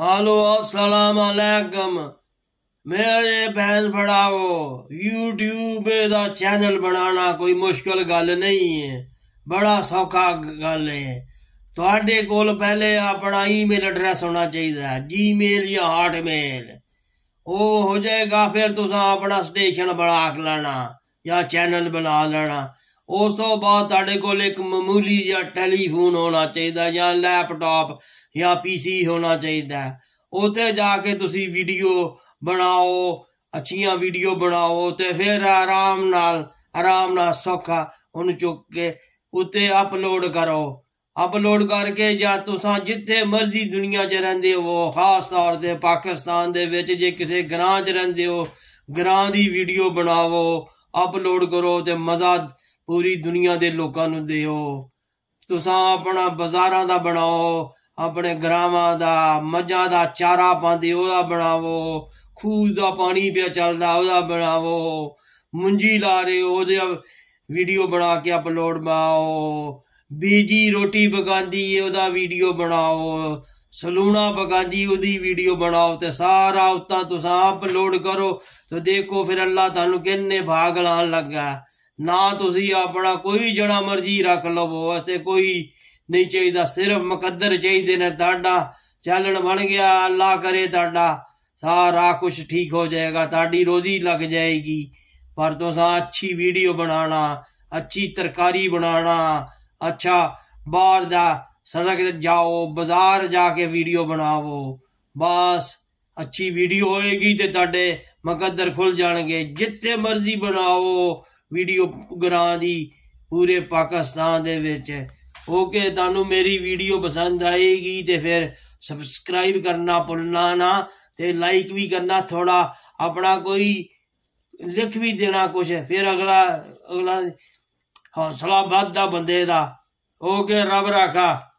hello Aslam मेरे बहन बढ़ाओ यूट्यूब का चैनल बनाना कोई मुश्किल गल नहीं है बड़ा सौखा गल है थोड़े तो को पहले अपना ईमेल एड्रेस होना चाहिए जीमेल या हॉटमेल ओ हो जाएगा फिर तुसा अपना स्टेशन बना लेना या चैनल बना लेना उस तो बाद को एक मामूली या टेलीफोन होना चाहिए या लैपटॉप ਜਾਂ ਪੀਸੀ ਹੋਣਾ ਚਾਹੀਦਾ ਉਥੇ ਉਤੇ ਜਾ ਕੇ ਤੁਸੀਂ ਵੀਡੀਓ ਬਣਾਓ ਅੱਛੀਆਂ ਵੀਡੀਓ ਬਣਾਓ ਤੇ ਫਿਰ ਆਰਾਮ ਨਾਲ ਆਰਾਮ ਨਾਲ ਸੌਖਾ ਉਹਨੂੰ ਚੁੱਕ ਕੇ ਉਤੇ ਅਪਲੋਡ ਕਰੋ ਅਪਲੋਡ ਕਰਕੇ ਜਾਂ ਤੁਸੀਂ ਜਿੱਥੇ ਮਰਜ਼ੀ ਦੁਨੀਆ 'ਚ ਰਹਿੰਦੇ ਹੋ ਖਾਸ ਤੌਰ ਤੇ ਪਾਕਿਸਤਾਨ ਦੇ ਵਿੱਚ ਜੇ ਕਿਸੇ ਗ੍ਰਾਂ 'ਚ ਰਹਿੰਦੇ ਹੋ ਗ੍ਰਾਂ ਦੀ ਵੀਡੀਓ ਬਣਾਓ ਅਪਲੋਡ ਕਰੋ ਤੇ ਮਜ਼ਾ ਪੂਰੀ ਦੁਨੀਆ ਦੇ ਲੋਕਾਂ ਨੂੰ ਦਿਓ ਤੁਸੀਂ ਆਪਣਾ ਬਾਜ਼ਾਰਾਂ ਦਾ ਬਣਾਓ ਆਪਣੇ ਗਰਾਵਾਂ ਦਾ ਮੱਝਾਂ ਦਾ ਚਾਰਾ ਪਾਉਂਦੇ ਉਹਦਾ ਬਣਾਵੋ ਖੂਹ ਦਾ ਪਾਣੀ ਪਿਆ ਚੱਲਦਾ ਉਹਦਾ ਬਣਾਵੋ ਮੁੰਜੀ ਲਾ ਰਹੇ ਉਹਦੇ ਵੀਡੀਓ ਬਣਾ ਕੇ ਅਪਲੋਡ ਮਾਓ ਬੀਜੀ ਰੋਟੀ ਬਗਾਂਦੀ ਉਹਦਾ ਵੀਡੀਓ ਬਣਾਓ ਸਲੂਣਾ ਬਗਾਂਦੀ ਉਹਦੀ ਵੀਡੀਓ ਬਣਾਓ ਤੇ ਸਾਰਾ ਉਤਾਂ ਤੁਸੀਂ ਅਪਲੋਡ ਕਰੋ ਤੇ ਦੇਖੋ ਫਿਰ ਅੱਲਾ ਤੁਹਾਨੂੰ ਕਿੰਨੇ ਭਾਗ ਲਾਣ ਲੱਗਾ ਨਾ ਤੁਸੀਂ ਆਪਣਾ ਕੋਈ ਜਣਾ ਮਰਜ਼ੀ ਰੱਖ ਲਵੋ ਵਾਸਤੇ ਕੋਈ नहीं चाहिए सिर्फ मुकदर चाहिए ने ਤੁਹਾਡਾ ਚੱਲਣ बन गया अल्लाह करे ਤੁਹਾਡਾ सारा कुछ ठीक हो जाएगा ताड़ी रोजी लग जाएगी पर तो अच्छी वीडियो बनाना अच्छी तरकारी बनाना अच्छा बाहर दा सड़क जाओ बाजार जाके वीडियो बनावो बस अच्छी वीडियो होएगी तो ताडे मुकदर खुल जाएंगे जिते मर्जी बनाओ वीडियो ग्रां दी पूरे पाकिस्तान दे ओके तानू मेरी वीडियो पसंद आएगी तो फिर सबसक्राइब करना भुलना ना तो लाइक भी करना थोड़ा अपना कोई लिख भी देना कुछ फिर अगला अगला हौसला बददा बंदे का ओके रब रखा